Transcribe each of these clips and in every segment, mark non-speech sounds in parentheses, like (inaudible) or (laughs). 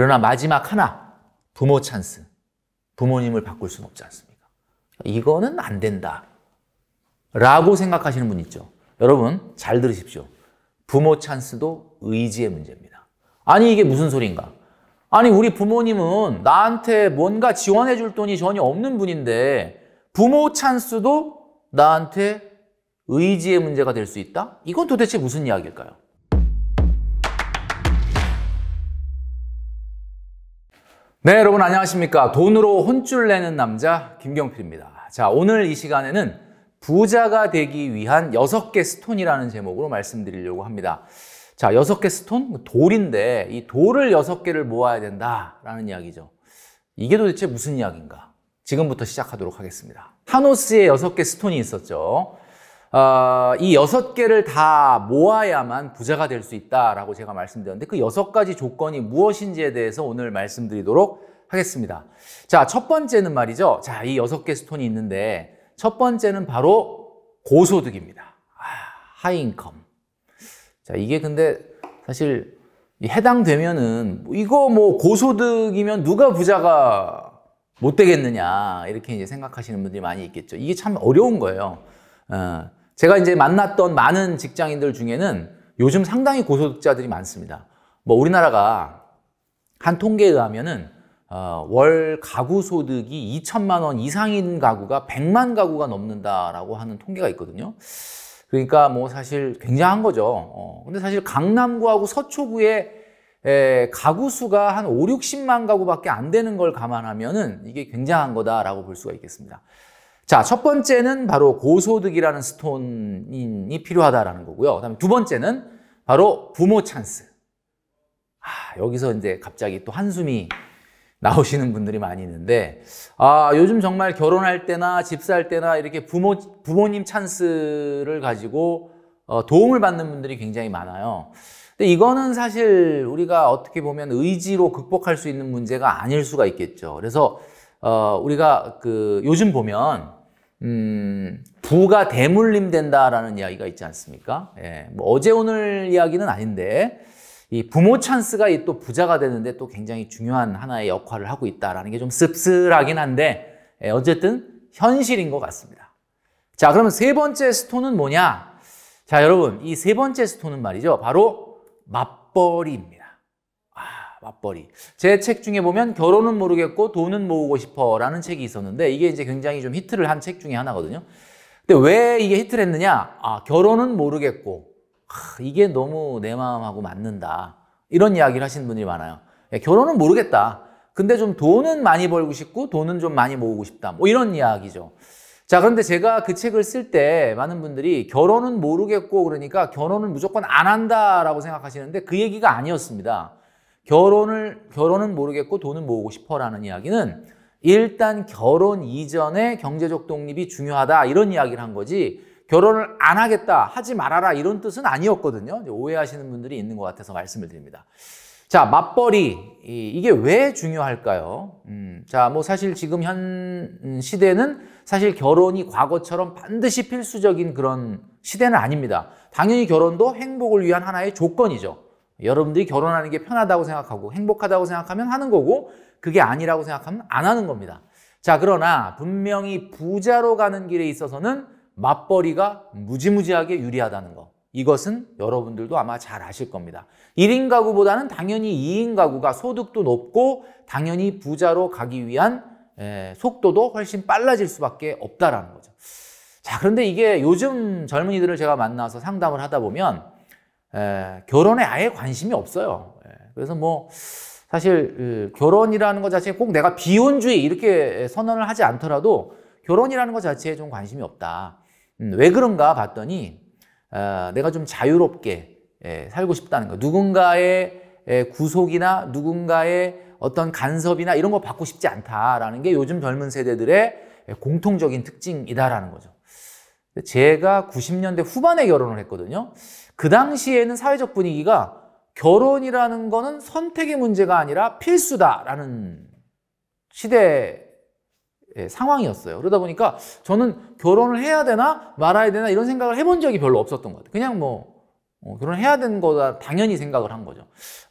그러나 마지막 하나, 부모 찬스. 부모님을 바꿀 수는 없지 않습니까? 이거는 안 된다. 라고 생각하시는 분 있죠. 여러분, 잘 들으십시오. 부모 찬스도 의지의 문제입니다. 아니, 이게 무슨 소리인가? 아니, 우리 부모님은 나한테 뭔가 지원해 줄 돈이 전혀 없는 분인데, 부모 찬스도 나한테 의지의 문제가 될 수 있다? 이건 도대체 무슨 이야기일까요? 네, 여러분 안녕하십니까. 돈으로 혼쭐 내는 남자 김경필입니다. 자, 오늘 이 시간에는 부자가 되기 위한 6개 스톤이라는 제목으로 말씀드리려고 합니다. 자, 6개 스톤? 뭐 돌인데 이 돌을 6개를 모아야 된다라는 이야기죠. 이게 도대체 무슨 이야기인가? 지금부터 시작하도록 하겠습니다. 하노스에 6개 스톤이 있었죠. 어, 이 여섯 개를 다 모아야만 부자가 될 수 있다라고 제가 말씀드렸는데 그 여섯 가지 조건이 무엇인지에 대해서 오늘 말씀드리도록 하겠습니다. 자, 첫 번째는 말이죠. 자, 이 여섯 개 스톤이 있는데 첫 번째는 바로 고소득입니다. 하이인컴. 아, 자, 이게 근데 사실 해당되면은 이거 뭐 고소득이면 누가 부자가 못 되겠느냐 이렇게 이제 생각하시는 분들이 많이 있겠죠. 이게 참 어려운 거예요. 어, 제가 이제 만났던 많은 직장인들 중에는 요즘 상당히 고소득자들이 많습니다. 뭐 우리나라가 한 통계에 의하면은 어, 월 가구 소득이 2천만 원 이상인 가구가 100만 가구가 넘는다라고 하는 통계가 있거든요. 그러니까 뭐 사실 굉장한 거죠. 어, 근데 사실 강남구하고 서초구의 에, 가구 수가 한 5, 60만 가구밖에 안 되는 걸 감안하면은 이게 굉장한 거다라고 볼 수가 있겠습니다. 자, 첫 번째는 바로 고소득이라는 스톤이 필요하다라는 거고요. 그다음에 두 번째는 바로 부모 찬스. 아, 여기서 이제 갑자기 또 한숨이 나오시는 분들이 많이 있는데 아, 요즘 정말 결혼할 때나 집 살 때나 이렇게 부모 부모님 찬스를 가지고 어, 도움을 받는 분들이 굉장히 많아요. 근데 이거는 사실 우리가 어떻게 보면 의지로 극복할 수 있는 문제가 아닐 수가 있겠죠. 그래서 어, 우리가 그 요즘 보면 음, 부가 대물림 된다라는 이야기가 있지 않습니까? 예, 뭐 어제 오늘 이야기는 아닌데 이 부모 찬스가 또 부자가 되는데 또 굉장히 중요한 하나의 역할을 하고 있다라는 게 좀 씁쓸하긴 한데 예, 어쨌든 현실인 것 같습니다. 자, 그러면 세 번째 스톤은 뭐냐? 자, 여러분 이 세 번째 스톤은 말이죠, 바로 맞벌이입니다. 맞벌이. 제 책 중에 보면 결혼은 모르겠고 돈은 모으고 싶어 라는 책이 있었는데 이게 이제 굉장히 좀 히트를 한 책 중에 하나거든요. 근데 왜 이게 히트를 했느냐? 아, 결혼은 모르겠고 아, 이게 너무 내 마음하고 맞는다. 이런 이야기를 하시는 분들이 많아요. 야, 예, 결혼은 모르겠다. 근데 좀 돈은 많이 벌고 싶고 돈은 좀 많이 모으고 싶다. 뭐 이런 이야기죠. 자, 그런데 제가 그 책을 쓸 때 많은 분들이 결혼은 모르겠고 그러니까 결혼은 무조건 안 한다라고 생각하시는데 그 얘기가 아니었습니다. 결혼을 결혼은 모르겠고 돈은 모으고 싶어라는 이야기는 일단 결혼 이전에 경제적 독립이 중요하다 이런 이야기를 한 거지 결혼을 안 하겠다 하지 말아라 이런 뜻은 아니었거든요. 오해하시는 분들이 있는 것 같아서 말씀을 드립니다. 자 맞벌이 이게 왜 중요할까요? 음, 자뭐 사실 지금 현 시대는 사실 결혼이 과거처럼 반드시 필수적인 그런 시대는 아닙니다. 당연히 결혼도 행복을 위한 하나의 조건이죠. 여러분들이 결혼하는 게 편하다고 생각하고 행복하다고 생각하면 하는 거고 그게 아니라고 생각하면 안 하는 겁니다. 자, 그러나 분명히 부자로 가는 길에 있어서는 맞벌이가 무지무지하게 유리하다는 거. 이것은 여러분들도 아마 잘 아실 겁니다. 1인 가구보다는 당연히 2인 가구가 소득도 높고 당연히 부자로 가기 위한 속도도 훨씬 빨라질 수밖에 없다라는 거죠. 자, 그런데 이게 요즘 젊은이들을 제가 만나서 상담을 하다 보면 에, 예, 결혼에 아예 관심이 없어요. 에, 예, 그래서 뭐 사실 에, 그 결혼이라는 것 자체에 꼭 내가 비혼주의 이렇게 선언을 하지 않더라도 결혼이라는 것 자체에 좀 관심이 없다. 음, 왜 그런가 봤더니 어, 내가 좀 자유롭게 에, 예, 살고 싶다는 거. 누군가의 에, 구속이나 누군가의 어떤 간섭이나 이런 거 받고 싶지 않다라는 게 요즘 젊은 세대들의 공통적인 특징이다라는 거죠. 제가 90년대 후반에 결혼을 했거든요. 그 당시에는 사회적 분위기가 결혼이라는 거는 선택의 문제가 아니라 필수다라는 시대 의 상황이었어요. 그러다 보니까 저는 결혼을 해야 되나 말아야 되나 이런 생각을 해본 적이 별로 없었던 것 같아요. 그냥 뭐 어, 결혼해야 되는 거다 당연히 생각을 한 거죠.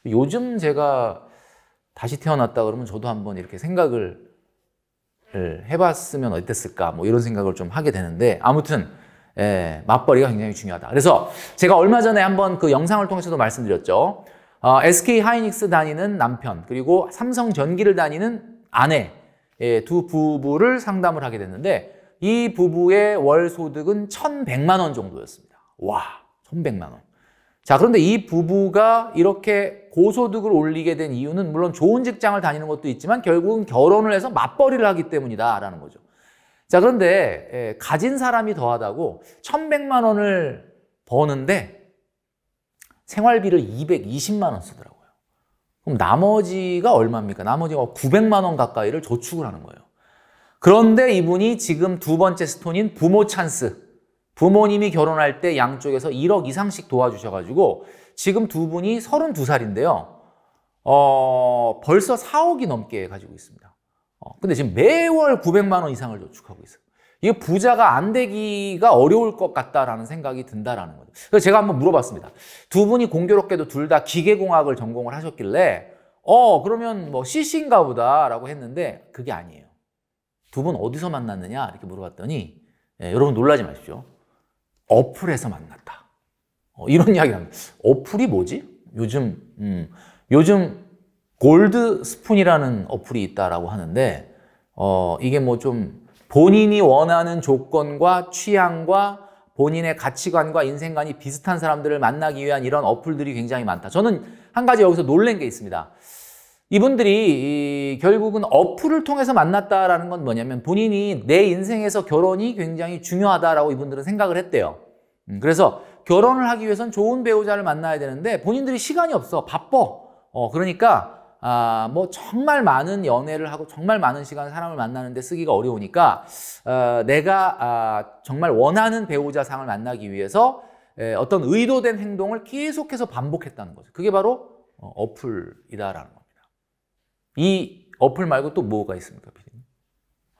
요즘 제가 다시 태어났다 그러면 저도 한번 이렇게 생각을 예, 해봤으면 어땠을까 뭐 이런 생각을 좀 하게 되는데 아무튼 예, 맞벌이가 굉장히 중요하다. 그래서 제가 얼마 전에 한번 그 영상을 통해서도 말씀드렸죠. 어, 아, SK 하이닉스 다니는 남편 그리고 삼성 전기를 다니는 아내 예, 두 부부를 상담을 하게 됐는데 이 부부의 월 소득은 1 1 0 0만원 정도였습니다. 와, 1 1 0 0만 원. 자, 그런데 이 부부가 이렇게 고소득을 올리게 된 이유는 물론 좋은 직장을 다니는 것도 있지만 결국은 결혼을 해서 맞벌이를 하기 때문이다라는 거죠. 자, 그런데 예, 가진 사람이 더하다고 1,100만 원을 버는데 생활비를 220만 원 쓰더라고요. 그럼 나머지가 얼마입니까? 나머지가 900만 원 가까이를 저축을 하는 거예요. 그런데 이분이 지금 두 번째 스톤인 부모 찬스 부모님이 결혼할 때 양쪽에서 1억 이상씩 도와주셔가지고 지금 두 분이 32살인데요. 어, 벌써 4억이 넘게 가지고 있습니다. 어, 근데 지금 매월 900만 원 이상을 저축하고 있어요. 이게 부자가 안 되기가 어려울 것 같다라는 생각이 든다라는 거죠. 그래서 제가 한번 물어봤습니다. 두 분이 공교롭게도 둘 다 기계공학을 전공을 하셨길래 어 그러면 뭐 CC인가 보다라고 했는데 그게 아니에요. 두 분 어디서 만났느냐 이렇게 물어봤더니 예, 여러분 놀라지 마십시오. 어플에서 만났다. 어, 이런 이야기 합니다. 어플이 뭐지? 요즘 음, 요즘 골드 스푼이라는 어플이 있다라고 하는데 어, 이게 뭐 좀 본인이 원하는 조건과 취향과 본인의 가치관과 인생관이 비슷한 사람들을 만나기 위한 이런 어플들이 굉장히 많다. 저는 한 가지 여기서 놀란 게 있습니다. 이분들이 결국은 어플을 통해서 만났다라는 건 뭐냐면 본인이 내 인생에서 결혼이 굉장히 중요하다라고 이분들은 생각을 했대요. 음, 그래서 결혼을 하기 위해선 좋은 배우자를 만나야 되는데 본인들이 시간이 없어. 바빠. 어, 그러니까 아, 뭐 정말 많은 연애를 하고 정말 많은 시간 사람을 만나는데 쓰기가 어려우니까 어, 내가 아, 정말 원하는 배우자 상을 만나기 위해서 에, 어떤 의도된 행동을 계속해서 반복했다는 거죠. 그게 바로 어, 플이다라는 거죠. 이 어플 말고 또 뭐가 있습니까, 피디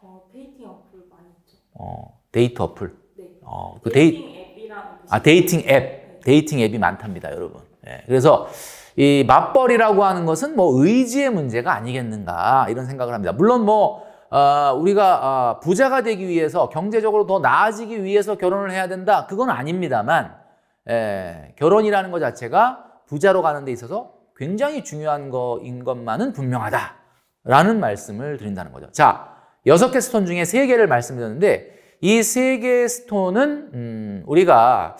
어, 데이팅 어플 많이 있죠. 어, 데이트 어플. 네. 어, 그 데이팅 데이... 앱이라 아, 데이팅 앱. 네. 데이팅 앱이 많답니다, 여러분. 네. 그래서 이 맞벌이라고 하는 것은 뭐 의지의 문제가 아니겠는가 이런 생각을 합니다. 물론 뭐 어, 우리가 어, 부자가 되기 위해서 경제적으로 더 나아지기 위해서 결혼을 해야 된다 그건 아닙니다만 에, 예, 결혼이라는 것 자체가 부자로 가는 데 있어서 굉장히 중요한 거인 것만은 분명하다. 라는 말씀을 드린다는 거죠. 자, 여섯 개 스톤 중에 세 개를 말씀드렸는데 이 세 개의 스톤은 음, 우리가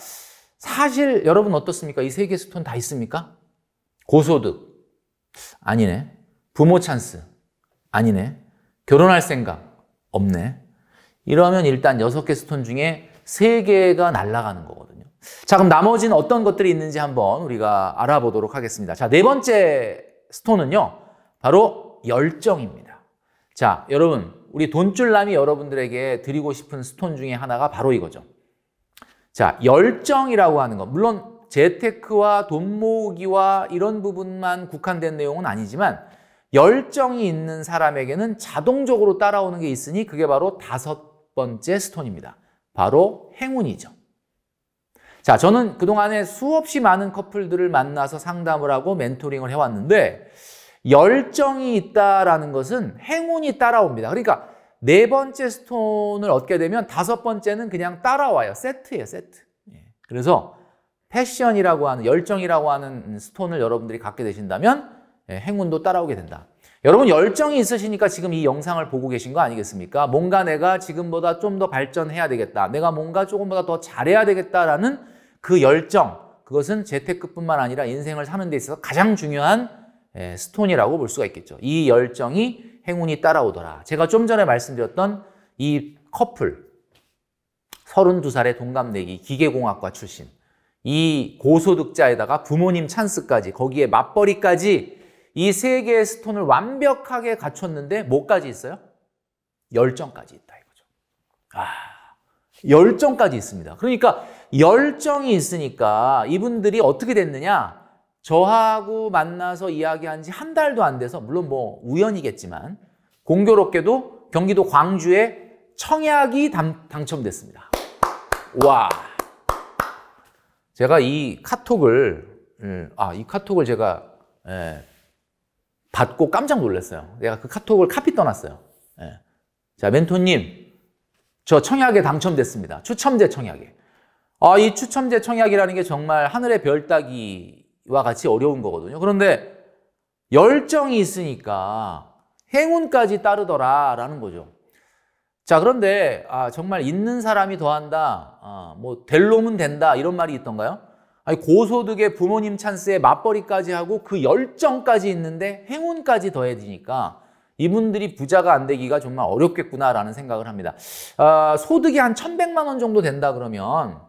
사실 여러분 어떻습니까? 이 세 개의 스톤 다 있습니까? 고소득 아니네. 부모 찬스 아니네. 결혼할 생각 없네. 이러면 일단 여섯 개 스톤 중에 세 개가 날아가는 거거든요. 자, 그럼 나머지는 어떤 것들이 있는지 한번 우리가 알아보도록 하겠습니다. 자, 네 번째 스톤은요. 바로 열정입니다. 자, 여러분, 우리 돈줄남이 여러분들에게 드리고 싶은 스톤 중에 하나가 바로 이거죠. 자, 열정이라고 하는 것. 물론 재테크와 돈 모으기와 이런 부분만 국한된 내용은 아니지만 열정이 있는 사람에게는 자동적으로 따라오는 게 있으니 그게 바로 다섯 번째 스톤입니다. 바로 행운이죠. 자, 저는 그동안에 수없이 많은 커플들을 만나서 상담을 하고 멘토링을 해왔는데 열정이 있다라는 것은 행운이 따라옵니다. 그러니까 네 번째 스톤을 얻게 되면 다섯 번째는 그냥 따라와요. 세트예요, 세트. 예. 그래서 패션이라고 하는 열정이라고 하는 스톤을 여러분들이 갖게 되신다면 예, 행운도 따라오게 된다. 여러분 열정이 있으시니까 지금 이 영상을 보고 계신 거 아니겠습니까? 뭔가 내가 지금보다 좀 더 발전해야 되겠다. 내가 뭔가 조금보다 더 잘해야 되겠다라는 그 열정. 그것은 재테크뿐만 아니라 인생을 사는 데 있어서 가장 중요한 예, 스톤이라고 볼 수가 있겠죠. 이 열정이 행운이 따라오더라. 제가 좀 전에 말씀드렸던 이 커플, 32살의 동갑내기 기계공학과 출신, 이 고소득자에다가 부모님 찬스까지 거기에 맞벌이까지 이세 개의 스톤을 완벽하게 갖췄는데 뭐까지 있어요? 열정까지 있다 이거죠. 아, 열정까지 있습니다. 그러니까 열정이 있으니까 이분들이 어떻게 됐느냐? 저하고 만나서 이야기한 지 한 달도 안 돼서 물론 뭐 우연이겠지만 공교롭게도 경기도 광주에 청약이 당, 첨됐습니다 와. 제가 이 카톡을 예, 아, 이 카톡을 제가 예, 받고 깜짝 놀랐어요. 내가 그 카톡을 카피 떠났어요. 예. 자, 멘토님, 저 청약에 당첨됐습니다. 추첨제 청약에. 아, 이 추첨제 청약이라는 게 정말 하늘의 별 따기와 같이 어려운 거거든요. 그런데 열정이 있으니까 행운까지 따르더라 라는 거죠. 자, 그런데 아, 정말 있는 사람이 더한다, 아, 뭐, 될 놈은 된다 이런 말이 있던가요? 아니 고소득의 부모님 찬스에 맞벌이까지 하고 그 열정까지 있는데 행운까지 더해지니까 이분들이 부자가 안 되기가 정말 어렵겠구나라는 생각을 합니다. 아, 소득이 한 1,100만 원 정도 된다 그러면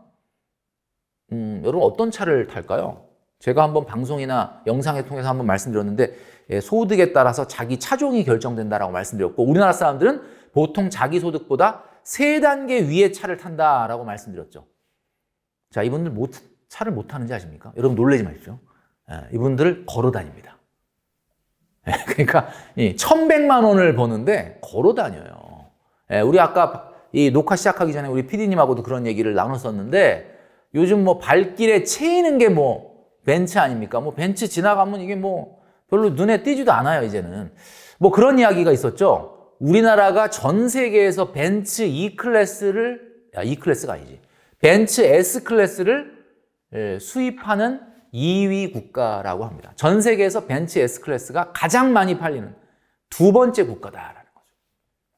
음, 여러분 어떤 차를 탈까요? 제가 한번 방송이나 영상에 통해서 한번 말씀드렸는데 예, 소득에 따라서 자기 차종이 결정된다라고 말씀드렸고 우리나라 사람들은 보통 자기 소득보다 세단계 위에 차를 탄다라고 말씀드렸죠. 자, 이분들 못 차를 못 타는지 아십니까? 여러분 놀라지 마십시오. 예, 이분들 걸어 다닙니다. (laughs) 예, 그러니까 1,100만 원을 버는데 걸어 다녀요. 예, 우리 아까 이 녹화 시작하기 전에 우리 PD님하고도 그런 얘기를 나눴었는데 요즘 뭐 발길에 채이는 게 뭐 벤츠 아닙니까? 뭐 벤츠 지나가면 이게 뭐 별로 눈에 띄지도 않아요, 이제는. 뭐 그런 이야기가 있었죠. 우리나라가 전 세계에서 벤츠 E 클래스를, E 클래스가 아니지. 벤츠 S 클래스를 예, 수입하는 2위 국가라고 합니다. 전 세계에서 벤츠 S클래스가 가장 많이 팔리는 두 번째 국가다라는 거죠.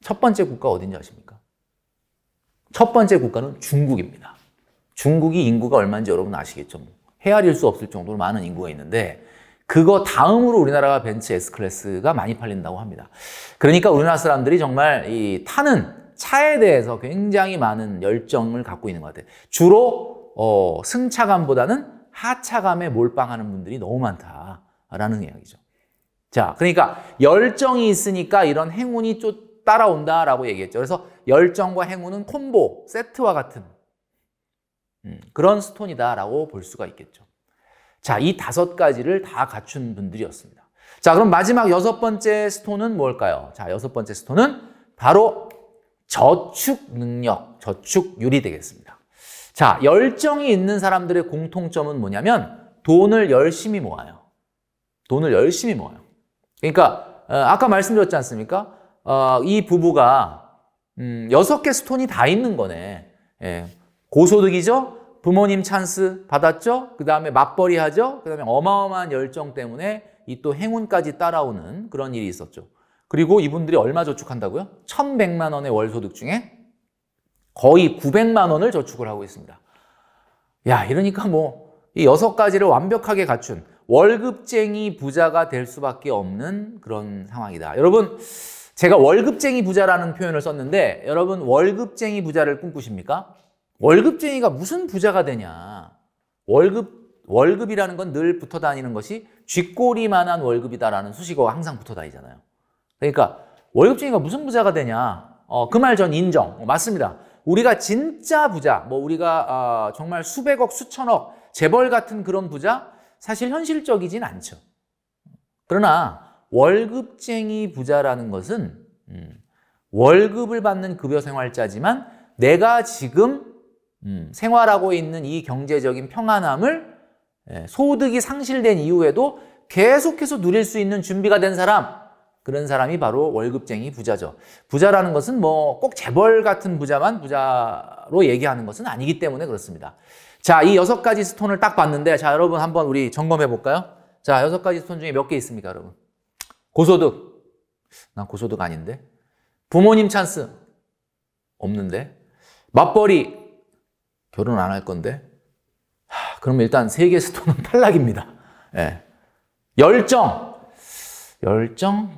첫 번째 국가 어딘지 아십니까? 첫 번째 국가는 중국입니다. 중국이 인구가 얼마인지 여러분 아시겠죠? 뭐 헤아릴 수 없을 정도로 많은 인구가 있는데 그거 다음으로 우리나라가 벤츠 S클래스가 많이 팔린다고 합니다. 그러니까 우리나라 사람들이 정말 이 타는 차에 대해서 굉장히 많은 열정을 갖고 있는 것 같아요. 주로 어, 승차감보다는 하차감에 몰빵하는 분들이 너무 많다라는 이야기죠. 자, 그러니까 열정이 있으니까 이런 행운이 쫓 따라온다라고 얘기했죠. 그래서 열정과 행운은 콤보, 세트와 같은 음, 그런 스톤이다라고 볼 수가 있겠죠. 자, 이 다섯 가지를 다 갖춘 분들이었습니다. 자, 그럼 마지막 여섯 번째 스톤은 뭘까요? 자, 여섯 번째 스톤은 바로 저축 능력, 저축율이 되겠습니다. 자, 열정이 있는 사람들의 공통점은 뭐냐면 돈을 열심히 모아요. 돈을 열심히 모아요. 그러니까 어, 아까 말씀드렸지 않습니까? 어, 이 부부가 음, 6개 스톤이 다 있는 거네. 예, 고소득이죠? 부모님 찬스 받았죠? 그 다음에 맞벌이 하죠? 그 다음에 어마어마한 열정 때문에 이 또 행운까지 따라오는 그런 일이 있었죠. 그리고 이분들이 얼마 저축한다고요? 1100만 원의 월소득 중에 거의 900만 원을 저축을 하고 있습니다. 야, 이러니까 뭐이 여섯 가지를 완벽하게 갖춘 월급쟁이 부자가 될 수밖에 없는 그런 상황이다. 여러분, 제가 월급쟁이 부자라는 표현을 썼는데 여러분 월급쟁이 부자를 꿈꾸십니까? 월급쟁이가 무슨 부자가 되냐? 월급 월급이라는 건 늘 붙어 다니는 것이 쥐꼬리만한 월급이다라는 수식어가 항상 붙어 다니잖아요. 그러니까 월급쟁이가 무슨 부자가 되냐? 어, 그 말 전 인정. 어, 맞습니다. 우리가 진짜 부자, 뭐 우리가 어, 정말 수백억, 수천억, 재벌 같은 그런 부자 사실 현실적이진 않죠. 그러나 월급쟁이 부자라는 것은 음, 월급을 받는 급여 생활자지만 내가 지금 음, 생활하고 있는 이 경제적인 평안함을 예, 소득이 상실된 이후에도 계속해서 누릴 수 있는 준비가 된 사람 그런 사람이 바로 월급쟁이 부자죠. 부자라는 것은 뭐 꼭 재벌 같은 부자만 부자로 얘기하는 것은 아니기 때문에 그렇습니다. 자, 이 여섯 가지 스톤을 딱 봤는데, 자, 여러분 한번 우리 점검해 볼까요? 자, 여섯 가지 스톤 중에 몇 개 있습니까, 여러분? 고소득. 난 고소득 아닌데. 부모님 찬스. 없는데. 맞벌이. 결혼 안 할 건데. 하, 그러면 일단 세 개 스톤은 (laughs) 탈락입니다. 예. 열정. 열정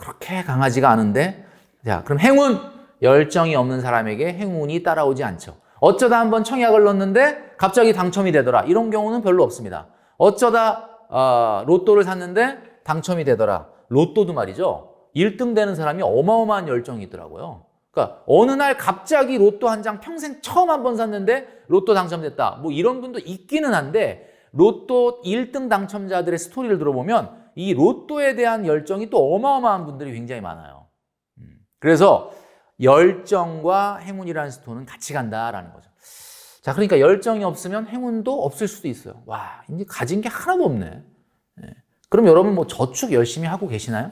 그렇게 강하지가 않은데 자 그럼 행운 열정이 없는 사람에게 행운이 따라오지 않죠. 어쩌다 한번 청약을 넣었는데 갑자기 당첨이 되더라 이런 경우는 별로 없습니다. 어쩌다 어, 로또를 샀는데 당첨이 되더라 로또도 말이죠. 1등 되는 사람이 어마어마한 열정이 있더라고요. 그러니까 어느 날 갑자기 로또 한 장 평생 처음 한 번 샀는데 로또 당첨됐다. 뭐 이런 분도 있기는 한데 로또 1등 당첨자들의 스토리를 들어보면 이 로또에 대한 열정이 또 어마어마한 분들이 굉장히 많아요. 음. 그래서 열정과 행운이라는 스톤은 같이 간다라는 거죠. 자, 그러니까 열정이 없으면 행운도 없을 수도 있어요. 와, 이제 가진 게 하나도 없네. 네. 그럼 여러분 뭐 저축 열심히 하고 계시나요?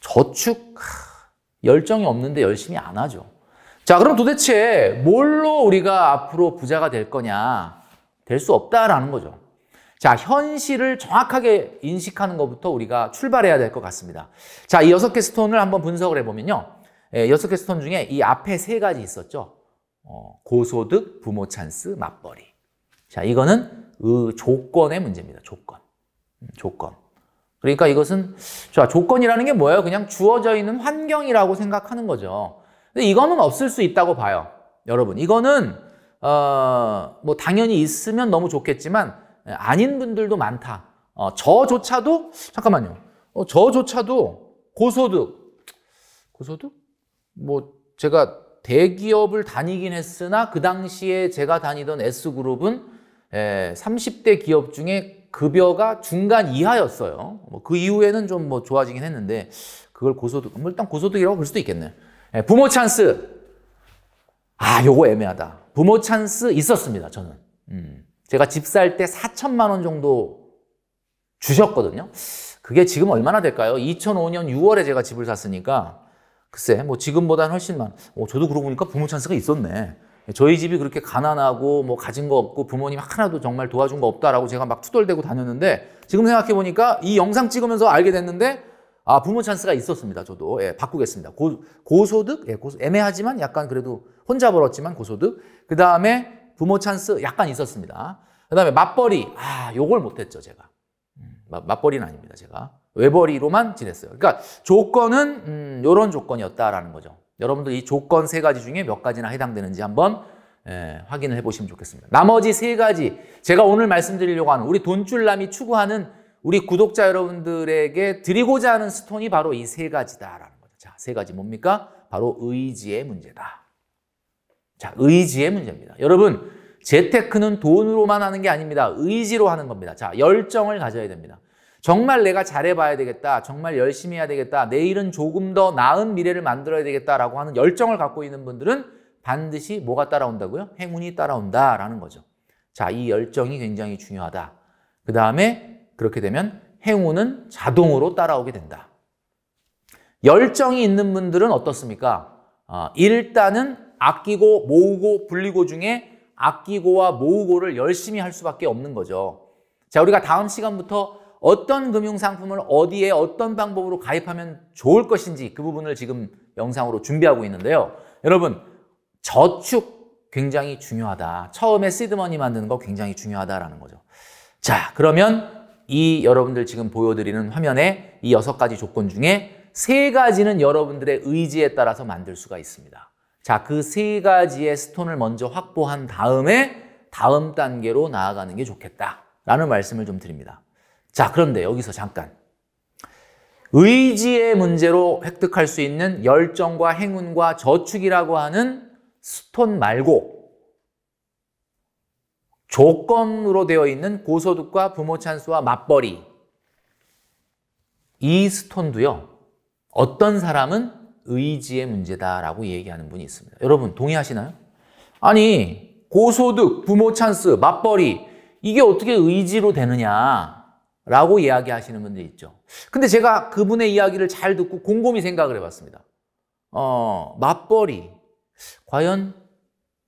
저축 하, 열정이 없는데 열심히 안 하죠. 자, 그럼 도대체 뭘로 우리가 앞으로 부자가 될 거냐? 될 수 없다라는 거죠. 자, 현실을 정확하게 인식하는 것부터 우리가 출발해야 될 것 같습니다. 자, 이 여섯 개 스톤을 한번 분석을 해보면요. 예, 여섯 개 스톤 중에 이 앞에 세 가지 있었죠. 어, 고소득, 부모 찬스, 맞벌이. 자, 이거는 으, 조건의 문제입니다. 조건. 음, 조건. 그러니까 이것은 자, 조건이라는 게 뭐예요? 그냥 주어져 있는 환경이라고 생각하는 거죠. 근데 이거는 없을 수 있다고 봐요. 여러분, 이거는 어, 뭐 당연히 있으면 너무 좋겠지만 아닌 분들도 많다. 어, 저조차도 잠깐만요. 어, 저조차도 고소득 고소득 뭐 제가 대기업을 다니긴 했으나 그 당시에 제가 다니던 S그룹은 30대 예, 기업 중에 급여가 중간 이하였어요. 뭐 그 이후에는 좀 뭐 좋아지긴 했는데 그걸 고소득 뭐 일단 고소득이라고 볼 수도 있겠네. 예, 부모 찬스 아 요거 애매하다. 부모 찬스 있었습니다 저는. 음. 제가 집 살 때 4천만 원 정도 주셨거든요. 그게 지금 얼마나 될까요? 2005년 6월에 제가 집을 샀으니까 글쎄 뭐 지금보다는 훨씬 많. 어, 저도 그러고 보니까 부모 찬스가 있었네. 저희 집이 그렇게 가난하고 뭐 가진 거 없고 부모님 하나도 정말 도와준 거 없다라고 제가 막 투덜대고 다녔는데 지금 생각해 보니까 이 영상 찍으면서 알게 됐는데 아 부모 찬스가 있었습니다. 저도 예, 바꾸겠습니다. 고, 고소득 예, 고소, 애매하지만 약간 그래도 혼자 벌었지만 고소득 그 다음에 부모 찬스 약간 있었습니다. 그 다음에 맞벌이. 아, 요걸 못했죠, 제가. 음, 맞벌이는 아닙니다, 제가. 외벌이로만 지냈어요. 그러니까 조건은, 음, 요런 조건이었다라는 거죠. 여러분들 이 조건 세 가지 중에 몇 가지나 해당되는지 한번 예, 확인을 해보시면 좋겠습니다. 나머지 세 가지, 제가 오늘 말씀드리려고 하는 우리 돈줄남이 추구하는 우리 구독자 여러분들에게 드리고자 하는 스톤이 바로 이 세 가지다라는 거죠. 자, 세 가지 뭡니까? 바로 의지의 문제다. 자, 의지의 문제입니다. 여러분, 재테크는 돈으로만 하는 게 아닙니다. 의지로 하는 겁니다. 자, 열정을 가져야 됩니다. 정말 내가 잘해봐야 되겠다. 정말 열심히 해야 되겠다. 내일은 조금 더 나은 미래를 만들어야 되겠다라고 하는 열정을 갖고 있는 분들은 반드시 뭐가 따라온다고요? 행운이 따라온다라는 거죠. 자, 이 열정이 굉장히 중요하다. 그 다음에 그렇게 되면 행운은 자동으로 따라오게 된다. 열정이 있는 분들은 어떻습니까? 어, 일단은 아끼고 모으고 불리고 중에 아끼고와 모으고를 열심히 할 수밖에 없는 거죠. 자, 우리가 다음 시간부터 어떤 금융상품을 어디에 어떤 방법으로 가입하면 좋을 것인지 그 부분을 지금 영상으로 준비하고 있는데요. 여러분, 저축 굉장히 중요하다. 처음에 시드머니 만드는 거 굉장히 중요하다라는 거죠. 자, 그러면 이 여러분들 지금 보여드리는 화면에 이 여섯 가지 조건 중에 세 가지는 여러분들의 의지에 따라서 만들 수가 있습니다. 자, 그 세 가지의 스톤을 먼저 확보한 다음에 다음 단계로 나아가는 게 좋겠다라는 말씀을 좀 드립니다. 자, 그런데 여기서 잠깐. 의지의 문제로 획득할 수 있는 열정과 행운과 저축이라고 하는 스톤 말고 조건으로 되어 있는 고소득과 부모 찬스와 맞벌이 이 스톤도요. 어떤 사람은 의지의 문제다라고 얘기하는 분이 있습니다. 여러분 동의하시나요? 아니 고소득, 부모 찬스, 맞벌이 이게 어떻게 의지로 되느냐라고 이야기하시는 분들이 있죠. 근데 제가 그분의 이야기를 잘 듣고 곰곰이 생각을 해봤습니다. 어, 맞벌이 과연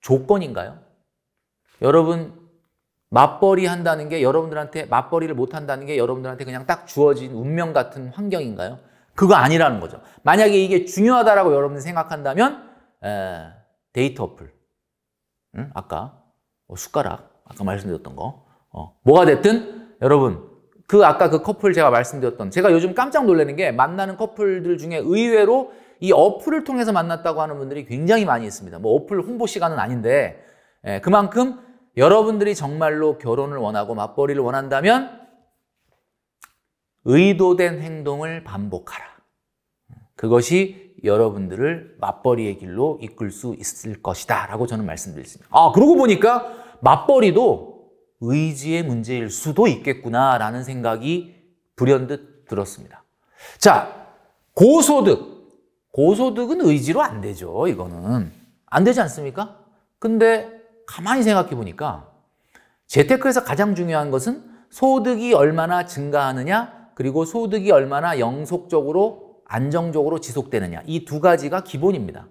조건인가요? 여러분 맞벌이 한다는 게 여러분들한테 맞벌이를 못 한다는 게 여러분들한테 그냥 딱 주어진 운명 같은 환경인가요? 그거 아니라는 거죠. 만약에 이게 중요하다라고 여러분이 생각한다면 에, 데이터 어플, 응? 아까 어, 숟가락, 아까 말씀드렸던 거 어, 뭐가 됐든 여러분 그 아까 그 커플 제가 말씀드렸던 제가 요즘 깜짝 놀라는 게 만나는 커플들 중에 의외로 이 어플을 통해서 만났다고 하는 분들이 굉장히 많이 있습니다. 뭐 어플 홍보 시간은 아닌데 예, 그만큼 여러분들이 정말로 결혼을 원하고 맞벌이를 원한다면 의도된 행동을 반복하라. 그것이 여러분들을 맞벌이의 길로 이끌 수 있을 것이다. 라고 저는 말씀드렸습니다. 아, 그러고 보니까 맞벌이도 의지의 문제일 수도 있겠구나. 라는 생각이 불현듯 들었습니다. 자, 고소득. 고소득은 의지로 안 되죠. 이거는. 안 되지 않습니까? 근데 가만히 생각해 보니까 재테크에서 가장 중요한 것은 소득이 얼마나 증가하느냐, 그리고 소득이 얼마나 영속적으로 안정적으로 지속되느냐. 이 두 가지가 기본입니다.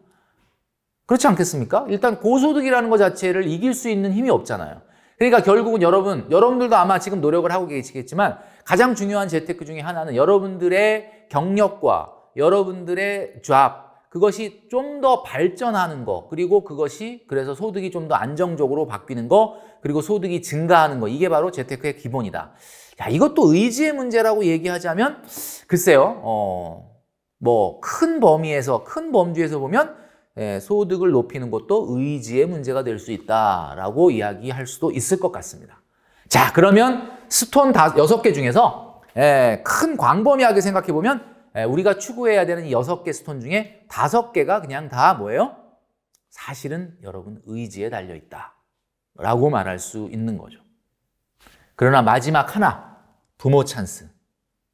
그렇지 않겠습니까? 일단 고소득이라는 것 자체를 이길 수 있는 힘이 없잖아요. 그러니까 결국은 여러분, 여러분들도 아마 지금 노력을 하고 계시겠지만 가장 중요한 재테크 중에 하나는 여러분들의 경력과 여러분들의 잡, 그것이 좀 더 발전하는 거, 그리고 그것이 그래서 소득이 좀 더 안정적으로 바뀌는 거, 그리고 소득이 증가하는 거, 이게 바로 재테크의 기본이다. 야, 이것도 의지의 문제라고 얘기하자면 글쎄요. 어, 뭐큰 범위에서 큰 범주에서 보면 예, 소득을 높이는 것도 의지의 문제가 될 수 있다라고 이야기할 수도 있을 것 같습니다. 자, 그러면 스톤 다, 6개 중에서 예, 큰 광범위하게 생각해 보면 예, 우리가 추구해야 되는 이 6개 스톤 중에 5개가 그냥 다 뭐예요? 사실은 여러분 의지에 달려 있다. 라고 말할 수 있는 거죠. 그러나 마지막 하나, 부모 찬스.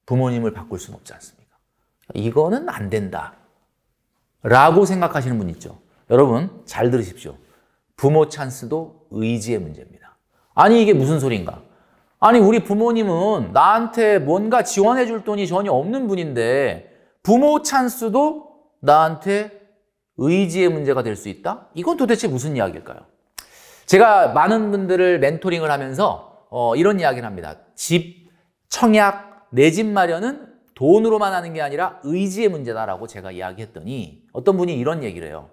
부모님을 바꿀 수는 없지 않습니까? 이거는 안 된다. 라고 생각하시는 분 있죠. 여러분, 잘 들으십시오. 부모 찬스도 의지의 문제입니다. 아니, 이게 무슨 소리인가? 아니, 우리 부모님은 나한테 뭔가 지원해 줄 돈이 전혀 없는 분인데, 부모 찬스도 나한테 의지의 문제가 될 수 있다? 이건 도대체 무슨 이야기일까요? 제가 많은 분들을 멘토링을 하면서 어, 이런 이야기를 합니다. 집, 청약, 내 집 마련은 돈으로만 하는 게 아니라 의지의 문제다라고 제가 이야기했더니 어떤 분이 이런 얘기를 해요.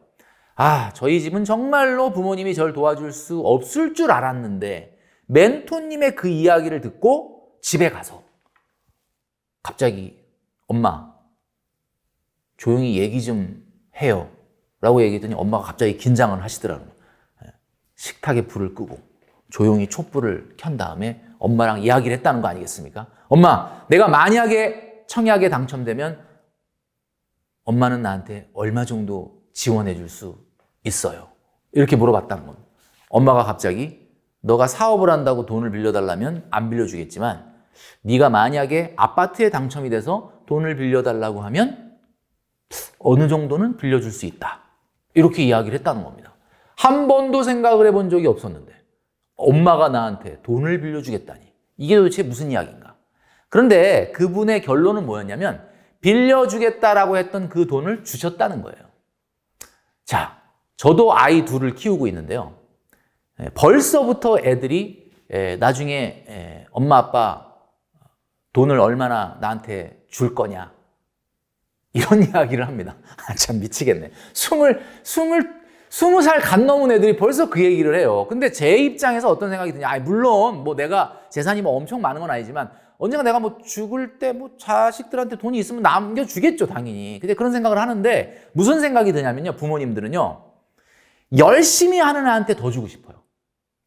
아, 저희 집은 정말로 부모님이 절 도와줄 수 없을 줄 알았는데 멘토님의 그 이야기를 듣고 집에 가서 갑자기 엄마 조용히 얘기 좀 해요 라고 얘기했더니 엄마가 갑자기 긴장을 하시더라고요. 예, 식탁에 불을 끄고 조용히 촛불을 켠 다음에 엄마랑 이야기를 했다는 거 아니겠습니까? 엄마, 내가 만약에 청약에 당첨되면 엄마는 나한테 얼마 정도 지원해 줄 수 있어요? 이렇게 물어봤다는 겁니다. 엄마가 갑자기 너가 사업을 한다고 돈을 빌려달라면 안 빌려주겠지만 네가 만약에 아파트에 당첨이 돼서 돈을 빌려달라고 하면 어느 정도는 빌려줄 수 있다. 이렇게 이야기를 했다는 겁니다. 한 번도 생각을 해본 적이 없었는데 엄마가 나한테 돈을 빌려주겠다니. 이게 도대체 무슨 이야기인가? 그런데 그분의 결론은 뭐였냐면 빌려주겠다라고 했던 그 돈을 주셨다는 거예요. 자, 저도 아이 둘을 키우고 있는데요. 예, 벌써부터 애들이 예, 나중에 예, 엄마 아빠 돈을 얼마나 나한테 줄 거냐 이런 (laughs) 이야기를 합니다. 아, 참 미치겠네. 20, 20 스무 살갓 넘은 애들이 벌써 그 얘기를 해요. 근데 제 입장에서 어떤 생각이 드냐. 아 물론 뭐 내가 재산이 뭐 엄청 많은 건 아니지만 언젠가 내가 뭐 죽을 때 뭐 자식들한테 돈이 있으면 남겨주겠죠, 당연히. 근데 그런 생각을 하는데 무슨 생각이 드냐면요. 부모님들은요. 열심히 하는 애한테 더 주고 싶어요.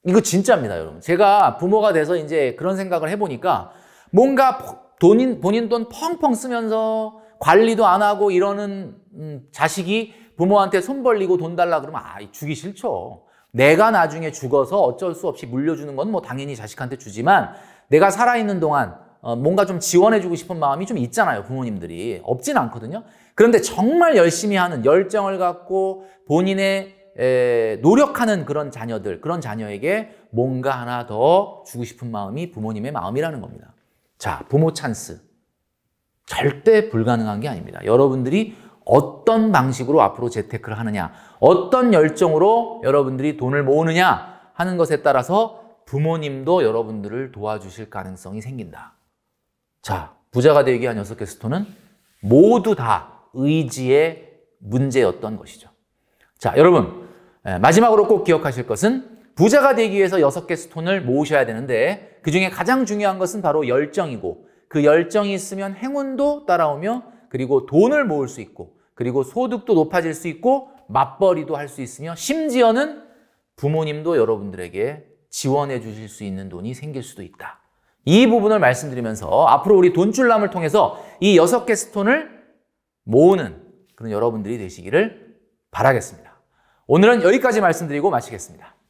이거 진짜입니다, 여러분. 제가 부모가 돼서 이제 그런 생각을 해보니까 뭔가 돈인, 본인 돈 펑펑 쓰면서 관리도 안 하고 이러는 음, 자식이 부모한테 손 벌리고 돈 달라 그러면 아, 이 주기 싫죠. 내가 나중에 죽어서 어쩔 수 없이 물려주는 건 뭐 당연히 자식한테 주지만 내가 살아있는 동안 어, 뭔가 좀 지원해주고 싶은 마음이 좀 있잖아요, 부모님들이. 없진 않거든요. 그런데 정말 열심히 하는 열정을 갖고 본인의 에, 노력하는 그런 자녀들, 그런 자녀에게 뭔가 하나 더 주고 싶은 마음이 부모님의 마음이라는 겁니다. 자, 부모 찬스. 절대 불가능한 게 아닙니다. 여러분들이 어떤 방식으로 앞으로 재테크를 하느냐, 어떤 열정으로 여러분들이 돈을 모으느냐 하는 것에 따라서 부모님도 여러분들을 도와주실 가능성이 생긴다. 자, 부자가 되기 위한 여섯 개스톤은 모두 다 의지의 문제였던 것이죠. 자, 여러분, 예, 마지막으로 꼭 기억하실 것은 부자가 되기 위해서 여섯 개 스톤을 모으셔야 되는데 그 중에 가장 중요한 것은 바로 열정이고 그 열정이 있으면 행운도 따라오며 그리고 돈을 모을 수 있고 그리고 소득도 높아질 수 있고 맞벌이도 할 수 있으며 심지어는 부모님도 여러분들에게 지원해 주실 수 있는 돈이 생길 수도 있다. 이 부분을 말씀드리면서 앞으로 우리 돈줄남을 통해서 이 여섯 개 스톤을 모으는 그런 여러분들이 되시기를 바라겠습니다. 오늘은 여기까지 말씀드리고 마치겠습니다.